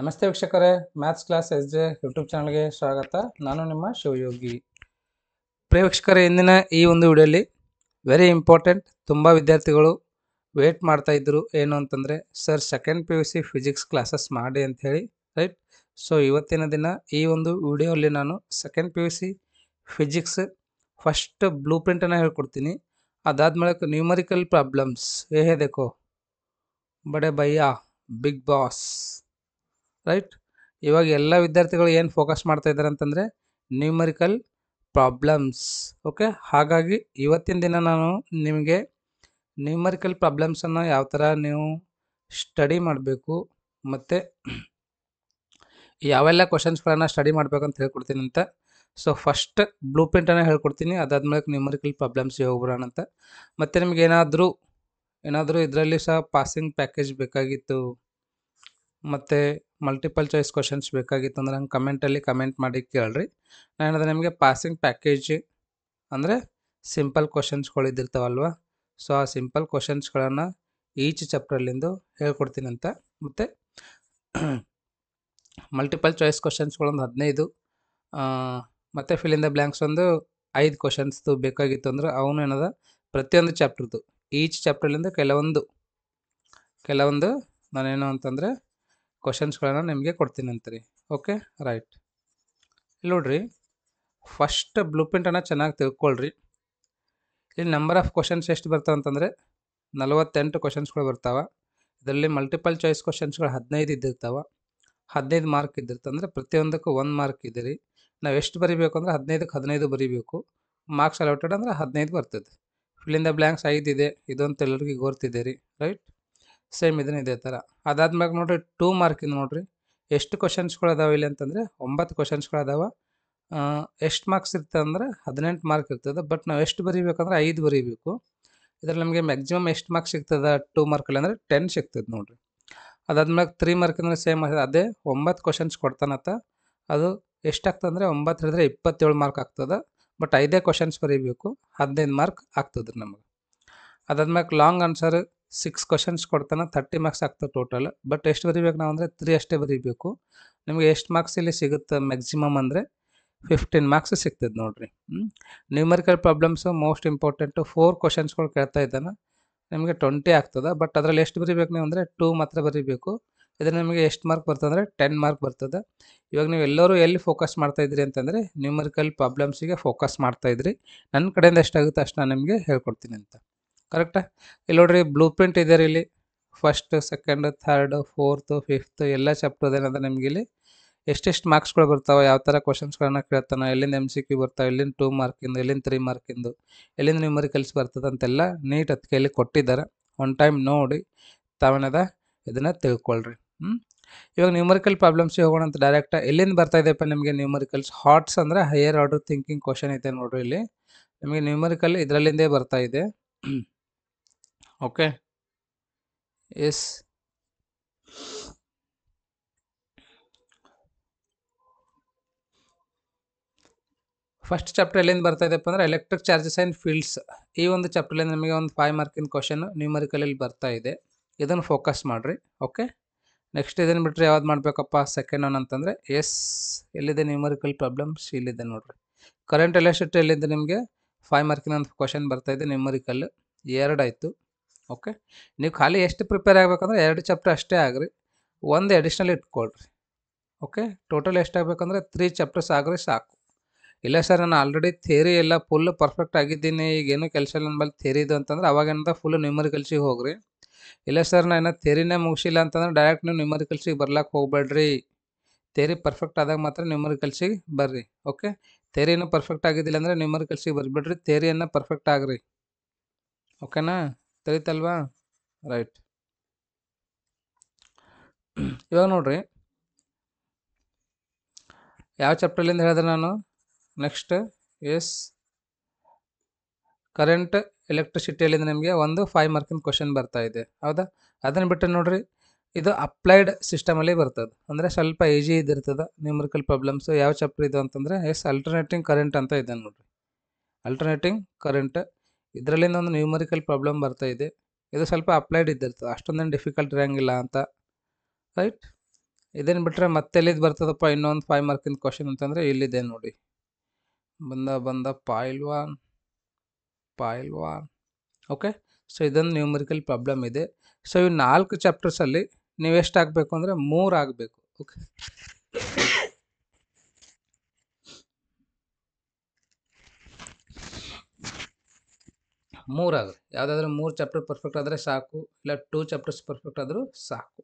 ನಮಸ್ತೆ ವೀಕ್ಷಕರೇ maths class S J YouTube ಚಾನಲ್ಗೆ ಸ್ವಾಗತ ನಾನು ನಿಮ್ಮ ಶಿವಯೋಗಿ ಪ್ರಿಯ ವೀಕ್ಷಕರೇ ಇಂದಿನ ಈ ಒಂದು ವಿಡಿಯೋಲಿ ವೆರಿ ಇಂಪಾರ್ಟೆಂಟ್ ತುಂಬ ವಿದ್ಯಾರ್ಥಿಗಳು ವೇಟ್ ಇದ್ದರು ಏನು ಅಂತಂದರೆ sir second P U C physics classes ಮಾಡಿ ಅಂಥೇಳಿ ರೈಟ್ ಸೊ ಇವತ್ತಿನ ದಿನ ಈ ಒಂದು ವಿಡಿಯೋಲಿ ನಾನು second P U C physics first blue ಪ್ರಿಂಟನ್ನು ಹೇಳ್ಕೊಡ್ತೀನಿ ಮೇಲೆ ನ್ಯೂಮರಿಕಲ್ ಪ್ರಾಬ್ಲಮ್ಸ್ ಏ ಹೇ ದೇಖೋ ಬಡೆ ಬಿಗ್ ಬಾಸ್ ರೈಟ್ ಇವಾಗ ಎಲ್ಲ ವಿದ್ಯಾರ್ಥಿಗಳು ಏನು ಫೋಕಸ್ ಮಾಡ್ತಾ ಇದ್ದಾರೆ ಅಂತಂದರೆ ನ್ಯೂಮರಿಕಲ್ ಪ್ರಾಬ್ಲಮ್ಸ್ ಓಕೆ ಹಾಗಾಗಿ ಇವತ್ತಿನ ದಿನ ನಾನು ನಿಮಗೆ ನ್ಯೂಮರಿಕಲ್ ಪ್ರಾಬ್ಲಮ್ಸನ್ನು ಯಾವ ಥರ ನೀವು ಸ್ಟಡಿ ಮಾಡಬೇಕು ಮತ್ತು ಯಾವೆಲ್ಲ ಕ್ವಶನ್ಸ್ಗಳನ್ನು ಸ್ಟಡಿ ಮಾಡ್ಬೇಕಂತ ಹೇಳ್ಕೊಡ್ತೀನಿ ಅಂತ ಸೊ ಫಸ್ಟ್ ಬ್ಲೂ ಪ್ರಿಂಟನ್ನು ಹೇಳ್ಕೊಡ್ತೀನಿ ಅದಾದ್ಮೇಲೆ ನ್ಯೂಮರಿಕಲ್ ಪ್ರಾಬ್ಲಮ್ಸ್ ಹೋಗ್ಬಿಡೋಣ ಅಂತ ಮತ್ತು ನಿಮ್ಗೆ ಏನಾದರೂ ಏನಾದರೂ ಇದರಲ್ಲಿ ಸಹ ಪಾಸಿಂಗ್ ಪ್ಯಾಕೇಜ್ ಬೇಕಾಗಿತ್ತು ಮತ್ತು ಮಲ್ಟಿಪಲ್ ಚಾಯ್ಸ್ ಕ್ವಶನ್ಸ್ ಬೇಕಾಗಿತ್ತು ಅಂದ್ರೆ ನಂಗೆ ಕಮೆಂಟಲ್ಲಿ ಕಮೆಂಟ್ ಮಾಡಿ ಕೇಳ್ರಿ ನಾನು ಅದು ನಿಮಗೆ ಪಾಸಿಂಗ್ ಪ್ಯಾಕೇಜ್ ಅಂದರೆ ಸಿಂಪಲ್ ಕ್ವಶನ್ಸ್ಗಳಿದ್ದಿರ್ತಾವಲ್ವ ಸೊ ಆ ಸಿಂಪಲ್ ಕ್ವಶನ್ಸ್ಗಳನ್ನು ಈಚ್ ಚಾಪ್ಟ್ರಲ್ಲಿಂದು ಹೇಳ್ಕೊಡ್ತೀನಿ ಅಂತ ಮತ್ತು ಮಲ್ಟಿಪಲ್ ಚಾಯ್ಸ್ ಕ್ವಶನ್ಸ್ಗಳೊಂದು ಹದಿನೈದು ಮತ್ತು ಫಿಲ್ ಬ್ಲ್ಯಾಂಕ್ಸ್ ಒಂದು ಐದು ಕ್ವಶನ್ಸ್ದು ಬೇಕಾಗಿತ್ತು ಅಂದ್ರೆ ಅವನು ಏನದ ಪ್ರತಿಯೊಂದು ಚಾಪ್ಟರ್ದು ಈಚ್ ಚಾಪ್ಟ್ರಲ್ಲಿಂದ ಕೆಲವೊಂದು ಕೆಲವೊಂದು ನಾನೇನು ಅಂತಂದರೆ ಕ್ವಶನ್ಸ್ಗಳನ್ನು ನಿಮಗೆ ಅಂತರಿ ಓಕೆ ರೈಟ್ ಇಲ್ಲಿ ನೋಡ್ರಿ ಫಸ್ಟ್ ಬ್ಲೂ ಪ್ರಿಂಟನ್ನು ಚೆನ್ನಾಗಿ ತಿಳ್ಕೊಳ್ರಿ ಇಲ್ಲಿ ನಂಬರ್ ಆಫ್ ಕ್ವಶನ್ಸ್ ಎಷ್ಟು ಬರ್ತಾವೆ ಅಂತಂದರೆ ನಲವತ್ತೆಂಟು ಕ್ವಶನ್ಸ್ಗಳು ಬರ್ತಾವೆ ಇದರಲ್ಲಿ ಮಲ್ಟಿಪಲ್ ಚಾಯ್ಸ್ ಕ್ವಶನ್ಸ್ಗಳು ಹದಿನೈದು ಇದ್ದಿರ್ತಾವೆ ಹದಿನೈದು ಮಾರ್ಕ್ ಇದ್ದಿರ್ತಂದ್ರೆ ಅಂದರೆ ಪ್ರತಿಯೊಂದಕ್ಕೂ ಒಂದು ಮಾರ್ಕ್ ಇದೆ ರೀ ನಾವು ಎಷ್ಟು ಬರಿಬೇಕು ಅಂದರೆ ಹದಿನೈದಕ್ಕೆ ಹದಿನೈದು ಬರಿಬೇಕು ಮಾರ್ಕ್ಸ್ ಅಲೋಟೆಡ್ ಅಂದರೆ ಹದಿನೈದು ಬರ್ತದೆ ಫಿಲ್ಲಿಂದ ಬ್ಲ್ಯಾಂಕ್ಸ್ ಇದೆ ಇದೊಂದು ಎಲ್ಲರಿಗೂ ಗೊತ್ತಿದೆ ರೀ ರೈಟ್ ಸೇಮ್ ಇದನ್ನ ಇದೇ ಥರ ಅದಾದ್ಮ್ಯಾಗ ನೋಡಿರಿ ಟೂ ಮಾರ್ಕಿಂದ ನೋಡಿರಿ ಎಷ್ಟು ಕ್ವಶನ್ಸ್ಗಳು ಅದಾವ ಇಲ್ಲಿ ಅಂತಂದರೆ ಒಂಬತ್ತು ಗಳು ಅದಾವ ಎಷ್ಟು ಮಾರ್ಕ್ಸ್ ಇರ್ತದೆ ಅಂದರೆ ಹದಿನೆಂಟು ಮಾರ್ಕ್ ಇರ್ತದೆ ಬಟ್ ನಾವು ಎಷ್ಟು ಬರೀಬೇಕಂದ್ರೆ ಐದು ಬರೀಬೇಕು ಇದ್ರಲ್ಲಿ ನಮಗೆ ಮ್ಯಾಕ್ಸಿಮಮ್ ಎಷ್ಟು ಮಾರ್ಕ್ಸ್ ಸಿಗ್ತದೆ ಟೂ ಮಾರ್ಕಲ್ಲಿ ಅಂದರೆ ಟೆನ್ ಸಿಗ್ತದೆ ನೋಡಿರಿ ಅದಾದ್ಮೇಲೆ ತ್ರೀ ಮಾರ್ಕ್ ಅಂದರೆ ಸೇಮ್ ಅದೇ ಒಂಬತ್ತು ಕ್ವಶನ್ಸ್ ಕೊಡ್ತಾನತ್ತ ಅದು ಎಷ್ಟಾಗ್ತದೆ ಅಂದರೆ ಒಂಬತ್ತು ಹಿಡಿದ್ರೆ ಇಪ್ಪತ್ತೇಳು ಮಾರ್ಕ್ ಆಗ್ತದೆ ಬಟ್ ಐದೇ ಕ್ವಶನ್ಸ್ ಬರೀಬೇಕು ಹದಿನೈದು ಮಾರ್ಕ್ ಆಗ್ತದೆ ನಮಗೆ ಅದಾದ್ಮೇಲೆ ಲಾಂಗ್ ಆನ್ಸರ್ ಸಿಕ್ಸ್ ಕ್ವಶನ್ಸ್ ಕೊಡ್ತಾನೆ ಥರ್ಟಿ ಮಾರ್ಕ್ಸ್ ಆಗ್ತದೆ ಟೋಟಲ್ ಬಟ್ ಎಷ್ಟು ಬರೀಬೇಕು ನಾವು ಅಂದರೆ ತ್ರೀ ಅಷ್ಟೇ ಬರೀಬೇಕು ನಿಮಗೆ ಎಷ್ಟು ಮಾರ್ಕ್ಸ್ ಇಲ್ಲಿ ಸಿಗುತ್ತೆ ಮ್ಯಾಕ್ಸಿಮಮ್ ಅಂದರೆ ಫಿಫ್ಟೀನ್ ಮಾರ್ಕ್ಸ್ ಸಿಗ್ತದೆ ನೋಡಿರಿ numerical problems most important four ಕ್ವಶನ್ಸ್ಗಳು ಕೇಳ್ತಾ ಇದ್ದಾನೆ ನಿಮಗೆ ಟ್ವೆಂಟಿ ಆಗ್ತದೆ ಬಟ್ ಅದರಲ್ಲಿ ಎಷ್ಟು ಬರೀಬೇಕು ನೀವು ಅಂದರೆ ಟೂ ಮಾತ್ರ ಬರೀಬೇಕು ಇದ್ರ ನಿಮಗೆ ಎಷ್ಟು ಮಾರ್ಕ್ ಬರ್ತದೆ ಅಂದರೆ ಟೆನ್ ಮಾರ್ಕ್ ಬರ್ತದೆ ಇವಾಗ ನೀವು ಎಲ್ಲರೂ ಎಲ್ಲಿ ಫೋಕಸ್ ಮಾಡ್ತಾ ಅಂತಂದರೆ ನ್ಯೂಮರಿಕಲ್ ಪ್ರಾಬ್ಲಮ್ಸಿಗೆ ಫೋಕಸ್ ಮಾಡ್ತಾ ನನ್ನ ಕಡೆಯಿಂದ ಎಷ್ಟಾಗುತ್ತೆ ಅಷ್ಟು ನಾನು ನಿಮಗೆ ಹೇಳ್ಕೊಡ್ತೀನಿ ಅಂತ ಕರೆಕ್ಟಾ ಇಲ್ಲಿ ನೋಡ್ರಿ ಬ್ಲೂ ಪ್ರಿಂಟ್ ಇದೆ ರೀ ಇಲ್ಲಿ first second third fourth fifth ಎಲ್ಲ ಚಾಪ್ಟರ್ ಏನಂದ್ರೆ ನಿಮ್ಗೆ ಇಲ್ಲಿ ಎಷ್ಟೆಷ್ಟು ಮಾರ್ಕ್ಸ್ಗಳು ಬರ್ತಾವೆ ಯಾವ ಥರ ಕ್ವಶನ್ಸ್ಗಳನ್ನ ಕೇಳ್ತಾನೆ ಎಲ್ಲಿಂದ ಎಮ್ ಸಿ ಕ್ಯೂ ಬರ್ತಾವೆ ಎಲ್ಲಿಂದ ಟೂ ಮಾರ್ಕಿಂದು ಎಲ್ಲಿಂದ ತ್ರೀ ಮಾರ್ಕಿಂದು ಎಲ್ಲಿಂದ ನ್ಯೂಮರಿಕಲ್ಸ್ ಬರ್ತದೆ ಅಂತೆಲ್ಲ ನೀಟ್ ಅದಕ್ಕೆ ಕೊಟ್ಟಿದ್ದಾರೆ ಒನ್ ಟೈಮ್ ನೋಡಿ ತಾವೇನದ ಇದನ್ನು ತಿಳ್ಕೊಳ್ರಿ ಹ್ಞೂ ಇವಾಗ ನ್ಯೂಮರಿಕಲ್ ಪ್ರಾಬ್ಲಮ್ಸಿಗೆ ಹೋಗೋಣ ಅಂತ ಡೈರೆಕ್ಟಾ ಎಲ್ಲಿಂದ ಬರ್ತಾ ಇದೆಯಪ್ಪ ನಿಮಗೆ ನ್ಯೂಮರಿಕಲ್ಸ್ ಹಾಟ್ಸ್ ಅಂದರೆ ಹೈಯರ್ ಆರ್ಡರ್ ಥಿಂಕಿಂಗ್ ಕ್ವಶನ್ ಐತೆ ನೋಡ್ರಿ ಇಲ್ಲಿ ನಿಮಗೆ ನ್ಯೂಮರಿಕಲ್ ಇದರಲ್ಲಿಂದೇ ಬರ್ತಾ ಇದೆ okay ಎಸ್ ಫಸ್ಟ್ ಚಾಪ್ಟರ್ ಎಲ್ಲಿಂದ ಬರ್ತಾ ಇದೆಪ್ಪ ಅಂದರೆ ಎಲೆಕ್ಟ್ರಿಕ್ ಚಾರ್ಜಸ್ ಆ್ಯಂಡ್ ಫೀಲ್ಡ್ಸ್ ಈ ಒಂದು ಚಾಪ್ಟ್ರಲ್ಲಿಂದ ನಿಮಗೆ ಒಂದು ಫೈವ್ ಮಾರ್ಕಿನ ಕ್ವಶನ್ ನ್ಯೂಮರಿಕಲಲ್ಲಿ ಬರ್ತಾ ಇದೆ ಇದನ್ನು ಫೋಕಸ್ ಮಾಡಿರಿ ಓಕೆ ನೆಕ್ಸ್ಟ್ ಇದನ್ನು ಬಿಟ್ಟರೆ ಯಾವ್ದು ಮಾಡಬೇಕಪ್ಪ ಸೆಕೆಂಡ್ ಒನ್ ಅಂತಂದರೆ ಎಸ್ ಎಲ್ಲಿದೆ ನ್ಯೂಮರಿಕಲ್ ಪ್ರಾಬ್ಲಮ್ಸ್ ಇಲ್ಲಿದೆ ನೋಡಿರಿ ಕರೆಂಟ್ ಎಲೆಕ್ಟ್ರಿಸಿಟಿ ಎಲ್ಲಿಂದ ನಿಮಗೆ ಫೈವ್ ಮಾರ್ಕಿನ ಒಂದು ಕ್ವಶನ್ ಬರ್ತಾ ಇದೆ ನ್ಯೂಮರಿಕಲ್ ಎರಡಾಯಿತು ಓಕೆ ನೀವು ಖಾಲಿ ಎಷ್ಟು ಪ್ರಿಪೇರ್ ಆಗಬೇಕಂದ್ರೆ ಎರಡು ಚಾಪ್ಟರ್ ಅಷ್ಟೇ ಆಗ್ರಿ ಒಂದು ಎಡಿಷ್ನಲ್ ಇಟ್ಕೊಳ್ರಿ ಓಕೆ ಟೋಟಲ್ ಎಷ್ಟಾಗಬೇಕಂದ್ರೆ ತ್ರೀ ಚಾಪ್ಟರ್ಸ್ ಆಗ್ರಿ ಸಾಕು ಇಲ್ಲ ಸರ್ ನಾನು ಆಲ್ರೆಡಿ ಥೇರಿ ಎಲ್ಲ ಫುಲ್ ಪರ್ಫೆಕ್ಟ್ ಆಗಿದ್ದೀನಿ ಈಗೇನು ಕೆಲಸ ಇಲ್ಲ ಮೇಲೆ ಥೇರಿ ಇದು ಅಂತಂದ್ರೆ ಅವಾಗೇನಂತ ಫುಲ್ ಕಲ್ಸಿಗೆ ಹೋಗ್ರಿ ಇಲ್ಲ ಸರ್ ನಾನು ಥೇರಿನೇ ಮುಗಿಸಿಲ್ಲ ಅಂತಂದ್ರೆ ಡೈರೆಕ್ಟ್ ನೀವು ಕಲ್ಸಿಗೆ ಬರ್ಲಾಕ್ಕೆ ಹೋಗ್ಬೇಡ್ರಿ ಥೇರಿ ಪರ್ಫೆಕ್ಟ್ ಆದಾಗ ಮಾತ್ರ ಕಲ್ಸಿಗೆ ಬರ್ರಿ ಓಕೆ ಥೇರಿನೂ ಪರ್ಫೆಕ್ಟ್ ಆಗಿದ್ದಿಲ್ಲ ಅಂದರೆ ಕಲ್ಸಿಗೆ ಬರ್ಬೇಡ್ರಿ ಥೇರಿಯನ್ನು ಪರ್ಫೆಕ್ಟ್ ಆಗ್ರಿ ಓಕೆನಾ ತಿಳಿತಲ್ವಾ ರೈಟ್ ಇವಾಗ ನೋಡ್ರಿ ಯಾವ ಚಾಪ್ಟರ್ಲಿಂದ ಹೇಳಿದೆ ನಾನು ನೆಕ್ಸ್ಟ್ ಎಸ್ ಕರೆಂಟ್ ಎಲೆಕ್ಟ್ರಿಸಿಟಿಯಲ್ಲಿಂದ ನಿಮಗೆ ಒಂದು ಫೈವ್ ಮಾರ್ಕಿನ ಕ್ವಶನ್ ಬರ್ತಾ ಇದೆ ಹೌದಾ ಅದನ್ನು ಬಿಟ್ಟು ನೋಡ್ರಿ ಇದು ಅಪ್ಲೈಡ್ ಸಿಸ್ಟಮಲ್ಲಿ ಬರ್ತದೆ ಅಂದರೆ ಸ್ವಲ್ಪ ಈಜಿ ಇದಿರ್ತದೆ ನ್ಯೂಮರಿಕಲ್ ಪ್ರಾಬ್ಲಮ್ಸು ಯಾವ ಚಾಪ್ಟರ್ ಇದು ಅಂತಂದರೆ ಎಸ್ ಅಲ್ಟರ್ನೇಟಿಂಗ್ ಕರೆಂಟ್ ಅಂತ ಇದೆ ನೋಡ್ರಿ ಅಲ್ಟರ್ನೇಟಿಂಗ್ ಕರೆಂಟ್ ಇದರಲ್ಲಿಂದ ಒಂದು ನ್ಯೂಮರಿಕಲ್ ಪ್ರಾಬ್ಲಮ್ ಬರ್ತಾ ಇದೆ ಇದು ಸ್ವಲ್ಪ ಅಪ್ಲೈಡ್ ಇದ್ದಿರ್ತದೆ ಅಷ್ಟೊಂದೇನು ಡಿಫಿಕಲ್ಟ್ ಇರೋಂಗಿಲ್ಲ ಅಂತ ರೈಟ್ ಇದನ್ನು ಬಿಟ್ಟರೆ ಮತ್ತೆ ಎಲ್ಲಿದ್ದು ಬರ್ತದಪ್ಪ ಇನ್ನೊಂದು ಫೈವ್ ಮಾರ್ಕಿಂದ ಕ್ವಶನ್ ಅಂತಂದರೆ ಇಲ್ಲಿದೆ ನೋಡಿ ಬಂದ ಬಂದ ಪಾಯ್ಲ್ ವಾನ್ ಓಕೆ ಸೊ ಇದೊಂದು ನ್ಯೂಮರಿಕಲ್ ಪ್ರಾಬ್ಲಮ್ ಇದೆ ಸೊ ಇವು ನಾಲ್ಕು ಚಾಪ್ಟರ್ಸಲ್ಲಿ ನೀವು ಎಷ್ಟು ಆಗಬೇಕು ಅಂದರೆ ಮೂರು ಆಗಬೇಕು ಓಕೆ ಮೂರು ಆದ್ರೆ ಯಾವುದಾದ್ರೂ ಮೂರು ಚಾಪ್ಟರ್ ಪರ್ಫೆಕ್ಟ್ ಆದರೆ ಸಾಕು ಇಲ್ಲ ಟೂ ಚಾಪ್ಟರ್ಸ್ ಪರ್ಫೆಕ್ಟ್ ಆದರೂ ಸಾಕು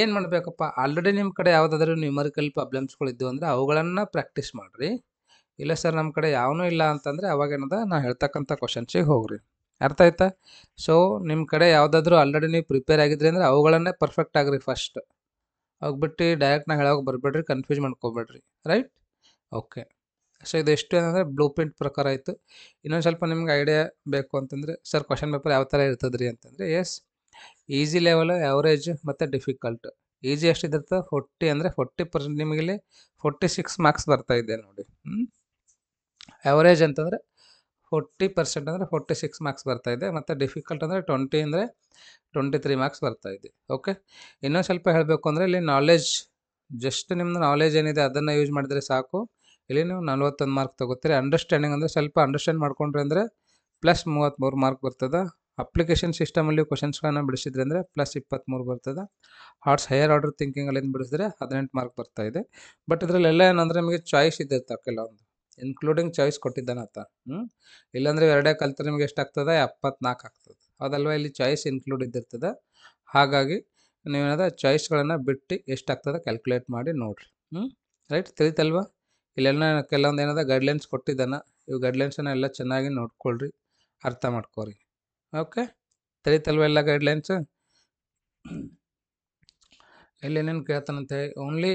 ಏನು ಮಾಡಬೇಕಪ್ಪ ಆಲ್ರೆಡಿ ನಿಮ್ಮ ಕಡೆ ಯಾವುದಾದ್ರೂ ನ್ಯೂಮರಿಕಲ್ ಪ್ರಾಬ್ಲಮ್ಸ್ಗಳಿದ್ದವು ಅಂದರೆ ಅವುಗಳನ್ನು ಪ್ರಾಕ್ಟೀಸ್ ಮಾಡಿರಿ ಇಲ್ಲ ಸರ್ ನಮ್ಮ ಕಡೆ ಯಾವನೂ ಇಲ್ಲ ಅಂತಂದರೆ ಅವಾಗೇನದ ನಾ ಹೇಳ್ತಕ್ಕಂಥ ಕ್ವಶನ್ಸಿಗೆ ಹೋಗ್ರಿ ಅರ್ಥ ಆಯ್ತಾ ಸೊ ನಿಮ್ಮ ಕಡೆ ಯಾವುದಾದ್ರೂ ಆಲ್ರೆಡಿ ನೀವು ಪ್ರಿಪೇರ್ ಆಗಿದ್ರಿ ಅಂದರೆ ಅವುಗಳನ್ನೇ ಪರ್ಫೆಕ್ಟ್ ಆಗ್ರಿ ಫಸ್ಟ್ ಹೋಗ್ಬಿಟ್ಟು ಡೈರೆಕ್ಟ್ ನಾ ಹೇಳೋಕೆ ಬರಬೇಡ್ರಿ ಕನ್ಫ್ಯೂಸ್ ಮಾಡ್ಕೋಬೇಡ್ರಿ ರೈಟ್ ಓಕೆ ಸೊ ಇದು ಎಷ್ಟು ಏನಂದರೆ ಬ್ಲೂ ಪ್ರಿಂಟ್ ಪ್ರಕಾರ ಇತ್ತು ಇನ್ನೊಂದು ಸ್ವಲ್ಪ ನಿಮ್ಗೆ ಐಡಿಯಾ ಬೇಕು ಅಂತಂದರೆ ಸರ್ ಕ್ವಶನ್ ಪೇಪರ್ ಯಾವ ಥರ ಇರ್ತದ್ರಿ ಅಂತಂದರೆ ಎಸ್ ಈಸಿ ಲೆವೆಲ್ ಎವರೇಜ್ ಮತ್ತು ಡಿಫಿಕಲ್ಟ್ ಈಜಿ ಇದ್ದಿರ್ತದೆ ಫೋರ್ಟಿ ಅಂದರೆ ಫೋರ್ಟಿ ಪರ್ಸೆಂಟ್ ನಿಮಗೆ ಇಲ್ಲಿ ಫೋರ್ಟಿ ಸಿಕ್ಸ್ ಮಾರ್ಕ್ಸ್ ಬರ್ತಾ ಇದೆ ನೋಡಿ ಎವರೇಜ್ ಅಂತಂದರೆ ಫೋರ್ಟಿ ಪರ್ಸೆಂಟ್ ಅಂದರೆ ಫೋರ್ಟಿ ಸಿಕ್ಸ್ ಮಾರ್ಕ್ಸ್ ಬರ್ತಾ ಇದೆ ಮತ್ತು ಡಿಫಿಕಲ್ಟ್ ಅಂದರೆ ಟ್ವೆಂಟಿ ಅಂದರೆ ಟ್ವೆಂಟಿ ತ್ರೀ ಮಾರ್ಕ್ಸ್ ಬರ್ತಾ ಇದೆ ಓಕೆ ಇನ್ನೊಂದು ಸ್ವಲ್ಪ ಹೇಳಬೇಕು ಅಂದರೆ ಇಲ್ಲಿ ನಾಲೆಜ್ ಜಸ್ಟ್ ನಿಮ್ಮದು ನಾಲೆಜ್ ಏನಿದೆ ಅದನ್ನು ಯೂಸ್ ಮಾಡಿದರೆ ಸಾಕು ಇಲ್ಲಿ ನೀವು ನಲ್ವತ್ತೊಂದು ಮಾರ್ಕ್ ತೊಗೋತೀರಿ ಅಂಡರ್ಸ್ಟ್ಯಾಂಡಿಂಗ್ ಅಂದರೆ ಸ್ವಲ್ಪ ಅಂಡರ್ಸ್ಟ್ಯಾಂಡ್ ಮಾಡ್ಕೊಂಡ್ರೆ ಅಂದರೆ ಪ್ಲಸ್ ಮೂವತ್ತ್ಮೂರು ಮಾರ್ಕ್ ಬರ್ತದೆ ಅಪ್ಲಿಕೇಶನ್ ಸಿಸ್ಟಮಲ್ಲಿ ಕ್ವಶನ್ಸ್ಗಳನ್ನು ಬಿಡಿಸಿದ್ರೆ ಅಂದರೆ ಪ್ಲಸ್ ಇಪ್ಪತ್ತ್ಮೂರು ಬರ್ತದೆ ಹಾರ್ಟ್ಸ್ ಹೈಯರ್ ಆರ್ಡರ್ ಥಿಂಕಿಂಗಲ್ಲಿ ಬಿಡಿಸಿದ್ರೆ ಹದಿನೆಂಟು ಮಾರ್ಕ್ ಬರ್ತಾ ಇದೆ ಬಟ್ ಇದರಲ್ಲೆಲ್ಲ ಏನಂದರೆ ನಿಮಗೆ ಚಾಯ್ಸ್ ಇದ್ದಿರ್ತಾವೆ ಕೆಲವೊಂದು ಇನ್ಕ್ಲೂಡಿಂಗ್ ಚಾಯ್ಸ್ ಕೊಟ್ಟಿದ್ದಾನಾತ ಹ್ಞೂ ಇಲ್ಲಾಂದರೆ ಎರಡೇ ಕಲ್ತ್ರೆ ನಿಮಗೆ ಎಷ್ಟಾಗ್ತದೆ ಎಪ್ಪತ್ನಾಲ್ಕು ಆಗ್ತದೆ ಅದಲ್ವ ಇಲ್ಲಿ ಚಾಯ್ಸ್ ಇನ್ಕ್ಲೂಡ್ ಇದ್ದಿರ್ತದೆ ಹಾಗಾಗಿ ನೀವೇನಾದ ಚಾಯ್ಸ್ಗಳನ್ನು ಬಿಟ್ಟು ಎಷ್ಟಾಗ್ತದೆ ಕ್ಯಾಲ್ಕುಲೇಟ್ ಮಾಡಿ ನೋಡಿರಿ ಹ್ಞೂ ರೈಟ್ ತಿಳಿತಲ್ವಾ ಇಲ್ಲೆಲ್ಲ ಕೆಲವೊಂದು ಏನದ ಗೈಡ್ಲೈನ್ಸ್ ಕೊಟ್ಟಿದ್ದಾನೆ ಇವು ಗೈಡ್ಲೈನ್ಸನ್ನ ಎಲ್ಲ ಚೆನ್ನಾಗಿ ನೋಡ್ಕೊಳ್ರಿ ಅರ್ಥ ಮಾಡ್ಕೊರಿ ಓಕೆ ತಲೀತಲ್ವ ಎಲ್ಲ ಗೈಡ್ಲೈನ್ಸ್ ಇಲ್ಲೇನೇನು ಹೇಳಿ only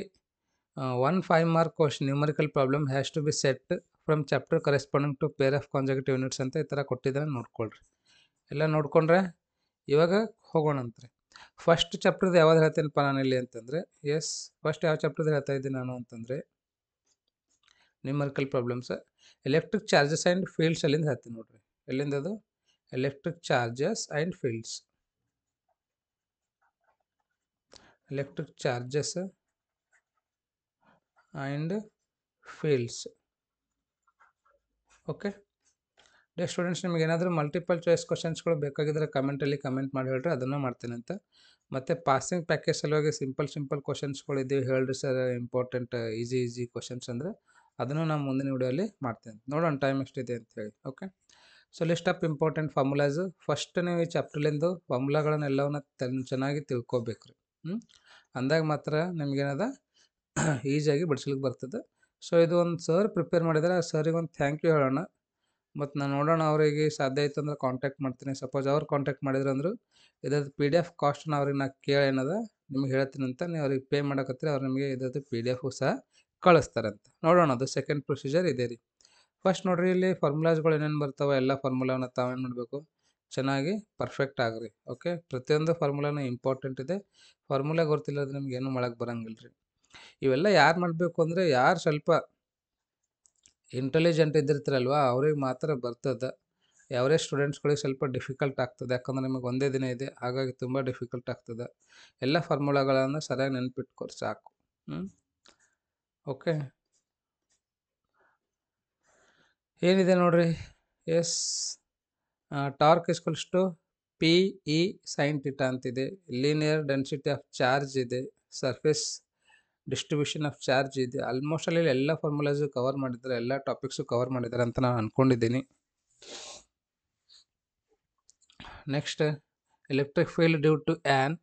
one five mark question numerical problem has to be set from chapter corresponding to pair of consecutive units ಅಂತ ಈ ಥರ ಕೊಟ್ಟಿದ್ದಾನೆ ನೋಡ್ಕೊಳ್ರಿ ಎಲ್ಲ ನೋಡ್ಕೊಂಡ್ರೆ ಇವಾಗ ಹೋಗೋಣಂತೆ ಫಸ್ಟ್ ಚಾಪ್ಟರ್ದು ಯಾವ್ದು ಹೇಳ್ತೇನೆಪ್ಪ ನಾನು ಇಲ್ಲಿ ಅಂತಂದರೆ ಎಸ್ ಫಸ್ಟ್ ಯಾವ ಚಾಪ್ಟರ್ದು ಹೇಳ್ತಾ ಇದ್ದೀನಿ ನಾನು ಅಂತಂದರೆ numerical problems electric charges and fields ಅಲ್ಲಿಂದ ಹೇಳ್ತೀನಿ ನೋಡ್ರಿ ಎಲ್ಲಿಂದ ಅದು electric charges and fields electric charges and fields okay dear students ನಿಮ್ಗೆ ಏನಾದರೂ ಮಲ್ಟಿಪಲ್ ಚಾಯ್ಸ್ ಕ್ವಶನ್ಸ್ಗಳು ಬೇಕಾಗಿದ್ರೆ ಕಮೆಂಟಲ್ಲಿ ಕಮೆಂಟ್ ಮಾಡಿ ಹೇಳ್ರಿ ಅದನ್ನು ಮಾಡ್ತೀನಿ ಅಂತ ಮತ್ತು ಪಾಸಿಂಗ್ ಪ್ಯಾಕೇಜ್ ಸಲುವಾಗಿ ಸಿಂಪಲ್ ಸಿಂಪಲ್ ಕ್ವಶನ್ಸ್ಗಳು ಇದ್ದೀವಿ ಹೇಳ್ರಿ sir important easy easy questions ಅಂದರೆ ಅದನ್ನು ನಾನು ಮುಂದಿನ ವಿಡಿಯೋಲಿ ಮಾಡ್ತೇನೆ ನೋಡೋಣ ಟೈಮ್ ಎಷ್ಟಿದೆ ಹೇಳಿ okay so list of important formulas first ನೀವು ಈ ಫಾರ್ಮುಲಾಗಳನ್ನ ಫಾರ್ಮುಲಾಗಳನ್ನೆಲ್ಲವನ್ನ ತನ್ನ ಚೆನ್ನಾಗಿ ತಿಳ್ಕೊಬೇಕು ರೀ ಹ್ಞೂ ಅಂದಾಗ ಮಾತ್ರ ನಿಮ್ಗೇನದ ಈಸಿಯಾಗಿ ಬಿಡಿಸ್ಲಿಕ್ಕೆ ಬರ್ತದೆ ಸೊ ಇದು ಒಂದು ಸರ್ ಪ್ರಿಪೇರ್ ಮಾಡಿದರೆ ಆ ಸರಿಗೆ ಒಂದು ಥ್ಯಾಂಕ್ ಯು ಹೇಳೋಣ ಮತ್ತು ನಾನು ನೋಡೋಣ ಅವರಿಗೆ ಸಾಧ್ಯ ಆಯಿತು ಅಂದ್ರೆ ಕಾಂಟ್ಯಾಕ್ಟ್ ಮಾಡ್ತೀನಿ ಸಪೋಸ್ ಅವ್ರು ಕಾಂಟ್ಯಾಕ್ಟ್ ಮಾಡಿದ್ರು ಅಂದ್ರೆ ಇದ್ರದ್ದು ಪಿ ಡಿ ಎಫ್ ಕಾಸ್ಟ್ನ ಅವ್ರಿಗೆ ನಾನು ಕೇಳೇನದ ಏನದ ನಿಮ್ಗೆ ಹೇಳ್ತೀನಿ ಅಂತ ನೀವು ಅವ್ರಿಗೆ ಪೇ ಮಾಡೋಕತ್ತೀರಿ ಅವ್ರು ನಿಮಗೆ ಇದ್ರದ್ದು ಪಿ ಡಿ ಎಫು ಸಹ ಅಂತ ನೋಡೋಣ ಅದು ಸೆಕೆಂಡ್ ಪ್ರೊಸೀಜರ್ ಇದೆ ರೀ ಫಸ್ಟ್ ನೋಡಿರಿ ಇಲ್ಲಿ ಫಾರ್ಮುಲಾಸ್ಗಳು ಏನೇನು ಬರ್ತಾವೆ ಎಲ್ಲ ಫಾರ್ಮುಲಾನ ತಾವೇನು ಮಾಡಬೇಕು ಚೆನ್ನಾಗಿ ಪರ್ಫೆಕ್ಟ್ ಆಗ್ರಿ ಓಕೆ ಪ್ರತಿಯೊಂದು ಫಾರ್ಮುಲಾನು ಇಂಪಾರ್ಟೆಂಟ್ ಇದೆ ಫಾರ್ಮುಲಾ ಗೊತ್ತಿಲ್ಲ ಅದು ನಿಮ್ಗೆ ಏನು ಮಳಕ್ಕೆ ಬರಂಗಿಲ್ಲ ರೀ ಇವೆಲ್ಲ ಯಾರು ಮಾಡಬೇಕು ಅಂದರೆ ಯಾರು ಸ್ವಲ್ಪ ಇಂಟೆಲಿಜೆಂಟ್ ಇದ್ದಿರ್ತಾರಲ್ವ ಅವ್ರಿಗೆ ಮಾತ್ರ ಬರ್ತದೆ ಯಾವರೇ ಸ್ಟೂಡೆಂಟ್ಸ್ಗಳಿಗೆ ಸ್ವಲ್ಪ ಡಿಫಿಕಲ್ಟ್ ಆಗ್ತದೆ ಯಾಕಂದ್ರೆ ನಿಮಗೆ ಒಂದೇ ದಿನ ಇದೆ ಹಾಗಾಗಿ ತುಂಬ ಡಿಫಿಕಲ್ಟ್ ಆಗ್ತದೆ ಎಲ್ಲ ಫಾರ್ಮುಲಾಗಳನ್ನು ಸರಿಯಾಗಿ ನೆನ್ಪಿಟ್ಕೊರಿ ಸಾಕು ಹ್ಞೂ ಓಕೆ ಏನಿದೆ ನೋಡ್ರಿ yes torque is equals P E sine theta ಅಂತಿದೆ ಲೀನಿಯರ್ ಡೆನ್ಸಿಟಿ ಆಫ್ ಚಾರ್ಜ್ ಇದೆ ಸರ್ಫೇಸ್ ಡಿಸ್ಟ್ರಿಬ್ಯೂಷನ್ ಆಫ್ ಚಾರ್ಜ್ ಇದೆ ಆಲ್ಮೋಸ್ಟ್ ಅಲ್ಲಿ ಎಲ್ಲ ಫಾರ್ಮುಲಾಸು ಕವರ್ ಮಾಡಿದ್ದಾರೆ ಎಲ್ಲ ಟಾಪಿಕ್ಸು ಕವರ್ ಮಾಡಿದ್ದಾರೆ ಅಂತ ನಾನು ಅಂದ್ಕೊಂಡಿದ್ದೀನಿ next electric field due to an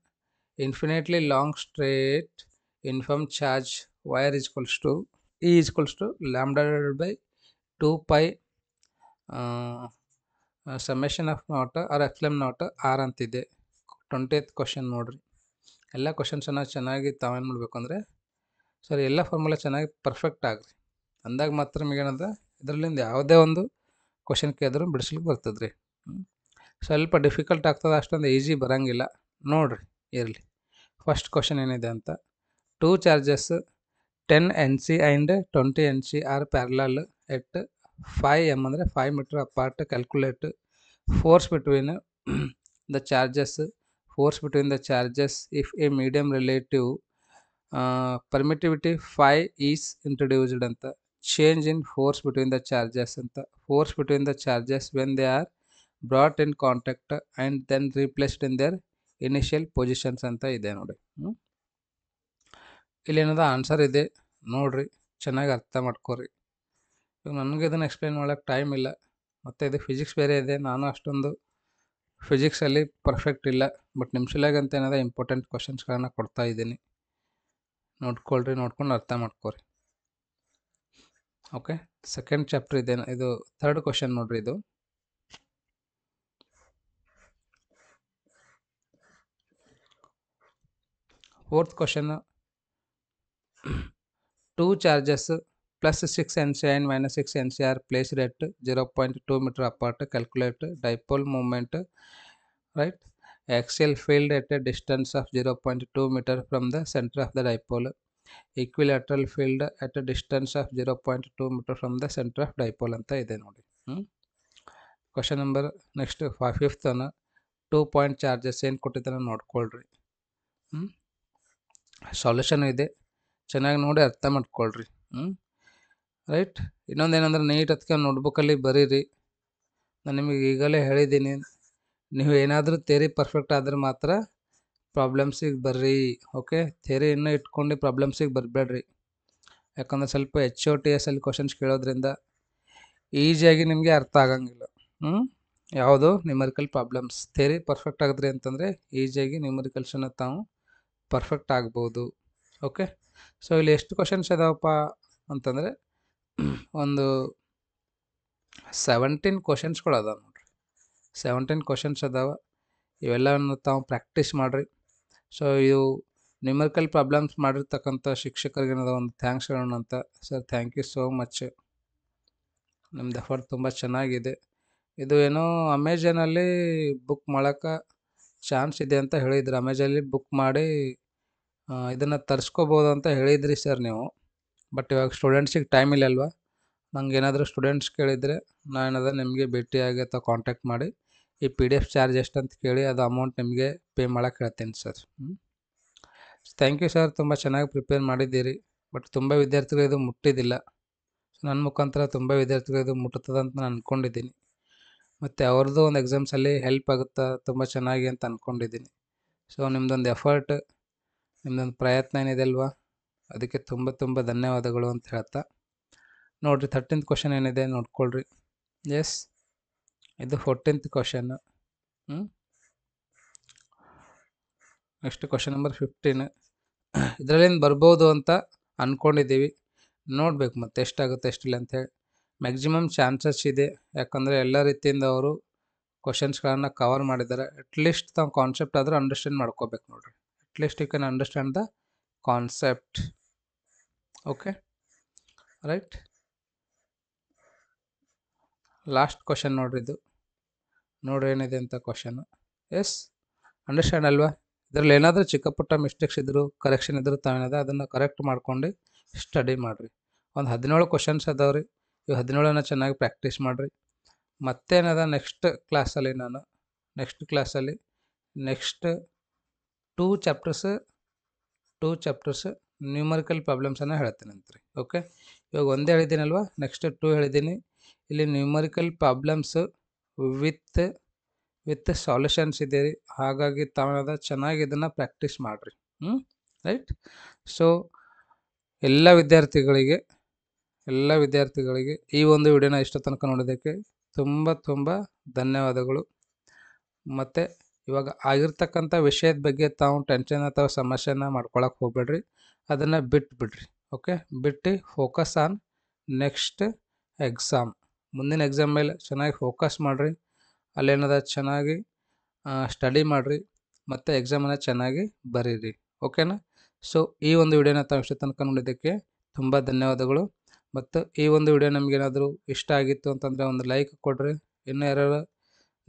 infinitely long straight uniform charge wire is equals to E is equals to lambda divided by 2 of naught R F M naught R ಅಂತಿದೆ twenty twentieth question ನೋಡಿರಿ ಎಲ್ಲ ಕ್ವಶನ್ಸನ್ನು ಚೆನ್ನಾಗಿ ತಾವೇನು ಮಾಡಬೇಕು ಅಂದರೆ ಸರಿ ಎಲ್ಲ formula ಚೆನ್ನಾಗಿ ಪರ್ಫೆಕ್ಟ್ ಆಗಿರಿ ಅಂದಾಗ ಮಾತ್ರ ನಿಮಗೆ ಏನಂದ್ರೆ ಇದರಲ್ಲಿಂದ ಯಾವುದೇ ಒಂದು ಕ್ವಶನ್ ಕೇಳಿದ್ರು ಬಿಡಿಸ್ಲಿಕ್ಕೆ ಬರ್ತದೆ ರೀ ಸ್ವಲ್ಪ ಡಿಫಿಕಲ್ಟ್ ಆಗ್ತದೆ ಅಷ್ಟೊಂದು ಈಸಿ ಬರೋಂಗಿಲ್ಲ ನೋಡಿರಿ ಇರಲಿ ಫಸ್ಟ್ ಕ್ವಶನ್ ಏನಿದೆ ಅಂತ two charges 10 NC and 20 NC are parallel at 5 m and 5 meter apart calculate force between the charges force between the charges if a medium relative uh, permittivity phi is introduced and the change in force between the charges and the force between the charges when they are brought in contact and then replaced in their initial positions and the ಇಲ್ಲಿ answer ಇದೆ ನೋಡ್ರಿ ಚೆನ್ನಾಗಿ ಅರ್ಥ ಮಾಡ್ಕೋರಿ ಇವಾಗ ನನಗೆ ಇದನ್ನು explain ಮಾಡೋಕ್ಕೆ time ಇಲ್ಲ ಮತ್ತು ಇದು ಫಿಸಿಕ್ಸ್ ಬೇರೆ ಇದೆ ನಾನು ಅಷ್ಟೊಂದು ಫಿಸಿಕ್ಸಲ್ಲಿ ಪರ್ಫೆಕ್ಟ್ ಇಲ್ಲ ಬಟ್ ಅಂತ ಏನದ ಇಂಪಾರ್ಟೆಂಟ್ ಕ್ವಶನ್ಸ್ಗಳನ್ನ ಕೊಡ್ತಾ ಇದ್ದೀನಿ ನೋಡ್ಕೊಳ್ರಿ ನೋಡ್ಕೊಂಡು ಅರ್ಥ ಮಾಡ್ಕೋರಿ ಓಕೆ ಸೆಕೆಂಡ್ ಚಾಪ್ಟರ್ ಇದೆ ಇದು ಥರ್ಡ್ ಕ್ವಶನ್ ನೋಡ್ರಿ ಇದು fourth question two charges plus 6 nC and minus 6 NCR placed at 0.2 meter apart calculate dipole moment right axial field at a distance of 0.2 meter from the center of the dipole equilateral field at a distance of 0.2 meter from the center of dipole ಅಂತ ಇದೆ ನೋಡಿ question number next fifth ಅನ್ನ two point charges ಏನು ಕೊಟ್ಟಿದ್ದಾನೆ ನೋಡ್ಕೊಳ್ರಿ hmm? Solution solution ಇದೆ ಚೆನ್ನಾಗಿ ನೋಡಿ ಅರ್ಥ ಮಾಡ್ಕೊಳ್ರಿ ಹ್ಞೂ ರೈಟ್ ಏನಂದ್ರೆ ನೀಟ್ ಅದಕ್ಕೆ ನೋಟ್ಬುಕ್ಕಲ್ಲಿ ಬರೀರಿ ನಾನು ನಿಮಗೆ ಈಗಲೇ ಹೇಳಿದ್ದೀನಿ ನೀವು ಏನಾದರೂ ಥೇರಿ ಪರ್ಫೆಕ್ಟ್ ಆದರೆ ಮಾತ್ರ ಪ್ರಾಬ್ಲಮ್ಸಿಗೆ ಬರ್ರಿ ಓಕೆ ಥೇರಿ ಇನ್ನೂ ಇಟ್ಕೊಂಡು ಪ್ರಾಬ್ಲಮ್ಸಿಗೆ ಬರಬೇಡ್ರಿ ಯಾಕಂದ್ರೆ ಸ್ವಲ್ಪ ಎಚ್ ಓ ಟಿ ಎಸ್ ಅಲ್ಲಿ ಕ್ವಶನ್ಸ್ ಕೇಳೋದ್ರಿಂದ ಈಸಿಯಾಗಿ ನಿಮಗೆ ಅರ್ಥ ಆಗಂಗಿಲ್ಲ ಹ್ಞೂ ಯಾವುದು ನ್ಯೂಮರಿಕಲ್ ಪ್ರಾಬ್ಲಮ್ಸ್ ಥೇರಿ ಪರ್ಫೆಕ್ಟ್ ಆಗಿದ್ರಿ ಅಂತಂದರೆ ಈಸಿಯಾಗಿ ನ್ಯೂಮರಿಕಲ್ಸನ್ನು ತಾವು ಪರ್ಫೆಕ್ಟ್ ಆಗ್ಬೋದು ಓಕೆ ಸೊ ಇಲ್ಲಿ ಎಷ್ಟು ಕ್ವಶನ್ಸ್ ಇದಾವಪ್ಪ ಅಂತಂದರೆ ಒಂದು ಸೆವೆಂಟೀನ್ ಕ್ವಶನ್ಸ್ಗಳು ಅದಾವೆ ನೋಡಿರಿ ಸೆವೆಂಟೀನ್ ಕ್ವಶನ್ಸ್ ಅದಾವೆ ಇವೆಲ್ಲವನ್ನು ತಾವು ಪ್ರಾಕ್ಟೀಸ್ ಮಾಡಿರಿ ಸೊ ಇದು ನ್ಯೂಮರಿಕಲ್ ಪ್ರಾಬ್ಲಮ್ಸ್ ಮಾಡಿರ್ತಕ್ಕಂಥ ಶಿಕ್ಷಕರಿಗೆ ಒಂದು ಥ್ಯಾಂಕ್ಸ್ ಹೇಳೋಣ ಅಂತ sir thank you so much ನಿಮ್ದು ಎಫರ್ಟ್ ತುಂಬ ಚೆನ್ನಾಗಿದೆ ಇದು ಏನೋ ಅಮೇಜಾನಲ್ಲಿ ಬುಕ್ ಮಾಡೋಕ್ಕೆ ಚಾನ್ಸ್ ಇದೆ ಅಂತ ಹೇಳಿದ್ರು ಅಮೆಝಾನಲ್ಲಿ ಬುಕ್ ಮಾಡಿ ಇದನ್ನು ತರಿಸ್ಕೋಬೋದು ಅಂತ ಹೇಳಿದ್ರಿ ಸರ್ ನೀವು ಬಟ್ ಇವಾಗ ಸ್ಟೂಡೆಂಟ್ಸಿಗೆ ಟೈಮ್ ಇಲ್ಲ ಅಲ್ವಾ ನಂಗೆ ಏನಾದರೂ ಸ್ಟೂಡೆಂಟ್ಸ್ ಕೇಳಿದರೆ ನಾನೇನಾದರೂ ನಿಮಗೆ ಭೇಟಿಯಾಗಿ ಅಥವಾ ಕಾಂಟ್ಯಾಕ್ಟ್ ಮಾಡಿ ಈ ಪಿ ಡಿ ಎಫ್ ಚಾರ್ಜ್ ಎಷ್ಟು ಅಂತ ಕೇಳಿ ಅದು ಅಮೌಂಟ್ ನಿಮಗೆ ಪೇ ಮಾಡೋಕ್ಕೆ ಹೇಳ್ತೀನಿ ಸರ್ ಥ್ಯಾಂಕ್ ಯು ಸರ್ ತುಂಬ ಚೆನ್ನಾಗಿ ಪ್ರಿಪೇರ್ ಮಾಡಿದ್ದೀರಿ ಬಟ್ ತುಂಬ ವಿದ್ಯಾರ್ಥಿಗಳು ಇದು ಮುಟ್ಟಿದ್ದಿಲ್ಲ ಸೊ ನನ್ನ ಮುಖಾಂತರ ತುಂಬ ವಿದ್ಯಾರ್ಥಿಗಳು ಇದು ಮುಟ್ಟುತ್ತದೆ ಅಂತ ನಾನು ಅಂದ್ಕೊಂಡಿದ್ದೀನಿ ಮತ್ತು ಅವ್ರದ್ದು ಒಂದು ಎಕ್ಸಾಮ್ಸಲ್ಲಿ ಹೆಲ್ಪ್ ಆಗುತ್ತಾ ತುಂಬ ಚೆನ್ನಾಗಿ ಅಂತ ಅಂದ್ಕೊಂಡಿದ್ದೀನಿ ಸೊ ನಿಮ್ಮದೊಂದು ಎಫರ್ಟ್ ನಿಮ್ಮದೊಂದು ಪ್ರಯತ್ನ ಏನಿದೆ ಅಲ್ವಾ ಅದಕ್ಕೆ ತುಂಬ ತುಂಬ ಧನ್ಯವಾದಗಳು ಅಂತ ಹೇಳ್ತಾ ನೋಡಿರಿ ಥರ್ಟೀನ್ತ್ ಕ್ವಶನ್ ಏನಿದೆ ನೋಡ್ಕೊಳ್ರಿ ಎಸ್ ಇದು ಫೋರ್ಟೀನ್ತ್ ಕ್ವಶನ್ ಹ್ಞೂ ನೆಕ್ಸ್ಟ್ ಕ್ವಶನ್ ನಂಬರ್ ಫಿಫ್ಟೀನ್ ಇದರಲ್ಲಿಂದ ಬರ್ಬೋದು ಅಂತ ಅಂದ್ಕೊಂಡಿದ್ದೀವಿ ನೋಡಬೇಕು ಮತ್ತೆ ಎಷ್ಟಾಗುತ್ತೆ ಎಷ್ಟಿಲ್ಲ ಅಂತೇಳಿ ಮ್ಯಾಕ್ಸಿಮಮ್ ಚಾನ್ಸಸ್ ಇದೆ ಯಾಕಂದರೆ ಎಲ್ಲ ರೀತಿಯಿಂದ ಅವರು ಕ್ವಶನ್ಸ್ಗಳನ್ನು ಕವರ್ ಮಾಡಿದ್ದಾರೆ ಅಟ್ಲೀಸ್ಟ್ ತಾವು ಕಾನ್ಸೆಪ್ಟ್ ಆದರೂ ಅಂಡರ್ಸ್ಟ್ಯಾಂಡ್ ಮಾಡ್ಕೋಬೇಕು ನೋಡಿರಿ least you can understand the concept okay right last question ನೋಡ್ರಿ ಇದು ನೋಡ್ರಿ ಏನಿದೆ ಅಂತ ಕ್ವಶನ್ ಎಸ್ ಅಂಡರ್ಸ್ಟ್ಯಾಂಡ್ ಅಲ್ವಾ ಇದರಲ್ಲಿ ಏನಾದರೂ ಚಿಕ್ಕ ಪುಟ್ಟ ಮಿಸ್ಟೇಕ್ಸ್ ಇದ್ದರೂ ಕರೆಕ್ಷನ್ ಇದ್ದರೂ ತಾವೇನದ ಅದನ್ನು ಕರೆಕ್ಟ್ ಮಾಡ್ಕೊಂಡು ಸ್ಟಡಿ ಮಾಡಿರಿ ಒಂದು ಹದಿನೇಳು ಕ್ವಶನ್ಸ್ ಅದಾವ್ರಿ ಇವು ಹದಿನೇಳನ್ನು ಚೆನ್ನಾಗಿ ಪ್ರಾಕ್ಟೀಸ್ ಮಾಡಿರಿ ಮತ್ತೇನದ ನೆಕ್ಸ್ಟ್ ಕ್ಲಾಸಲ್ಲಿ ನಾನು ನೆಕ್ಸ್ಟ್ ಕ್ಲಾಸಲ್ಲಿ next two chapters two chapters numerical ಪ್ರಾಬ್ಲಮ್ಸನ್ನು ಹೇಳ್ತೀನಂತ ರೀ ಓಕೆ ಇವಾಗ ಒಂದೇ ಹೇಳಿದ್ದೀನಲ್ವ ನೆಕ್ಸ್ಟ್ ಟೂ ಹೇಳಿದ್ದೀನಿ ಇಲ್ಲಿ numerical problems with with solutions ಇದೆ ರೀ ಹಾಗಾಗಿ ತಾವೇನಾದ ಚೆನ್ನಾಗಿ ಇದನ್ನು ಪ್ರಾಕ್ಟೀಸ್ ಮಾಡಿರಿ ಹ್ಞೂ ರೈಟ್ ಸೊ ಎಲ್ಲ ವಿದ್ಯಾರ್ಥಿಗಳಿಗೆ ಎಲ್ಲ ವಿದ್ಯಾರ್ಥಿಗಳಿಗೆ ಈ ಒಂದು ವಿಡಿಯೋನ ಇಷ್ಟ ತನಕ ನೋಡೋದಕ್ಕೆ ತುಂಬ ತುಂಬ ಧನ್ಯವಾದಗಳು ಮತ್ತು ಇವಾಗ ಆಗಿರ್ತಕ್ಕಂಥ ವಿಷಯದ ಬಗ್ಗೆ ತಾವು ಟೆನ್ಷನ್ ಅಥವಾ ಸಮಸ್ಯೆನ ಮಾಡ್ಕೊಳಕ್ಕೆ ಹೋಗ್ಬೇಡ್ರಿ ಅದನ್ನು ಬಿಡ್ರಿ ಓಕೆ ಬಿಟ್ಟು ಫೋಕಸ್ ಆನ್ ನೆಕ್ಸ್ಟ್ ಎಕ್ಸಾಮ್ ಮುಂದಿನ ಎಕ್ಸಾಮ್ ಮೇಲೆ ಚೆನ್ನಾಗಿ ಫೋಕಸ್ ಮಾಡಿರಿ ಅಲ್ಲೇನದ ಚೆನ್ನಾಗಿ ಸ್ಟಡಿ ಮಾಡಿರಿ ಮತ್ತು ಎಕ್ಸಾಮನ್ನು ಚೆನ್ನಾಗಿ ಬರೀರಿ ಓಕೆನಾ ಸೊ ಈ ಒಂದು ವಿಡಿಯೋನ ತಾವು ಇಷ್ಟ ತನಕ ನೋಡಿದ್ದಕ್ಕೆ ತುಂಬ ಧನ್ಯವಾದಗಳು ಮತ್ತು ಈ ಒಂದು ವಿಡಿಯೋ ನಮಗೇನಾದರೂ ಇಷ್ಟ ಆಗಿತ್ತು ಅಂತಂದರೆ ಒಂದು ಲೈಕ್ ಕೊಡಿರಿ ಇನ್ನೂ ಯಾರು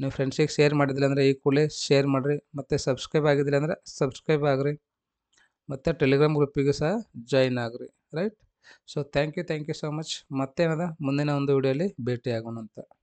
ನೀವು ಫ್ರೆಂಡ್ಸಿಗೆ ಶೇರ್ ಮಾಡಿದಿಲ್ಲ ಅಂದರೆ ಈ ಕೂಡಲೇ ಶೇರ್ ಮಾಡಿರಿ ಮತ್ತು ಸಬ್ಸ್ಕ್ರೈಬ್ ಆಗಿದ್ದಿಲ್ಲ ಅಂದರೆ ಸಬ್ಸ್ಕ್ರೈಬ್ ಆಗಿರಿ ಮತ್ತು ಟೆಲಿಗ್ರಾಮ್ ಗ್ರೂಪಿಗೂ ಸಹ ಜಾಯ್ನ್ ಆಗಿರಿ right so thank you thank you so much ಮತ್ತೇನದ ಮುಂದಿನ ಒಂದು ವಿಡಿಯೋಲಿ ಆಗೋಣ ಅಂತ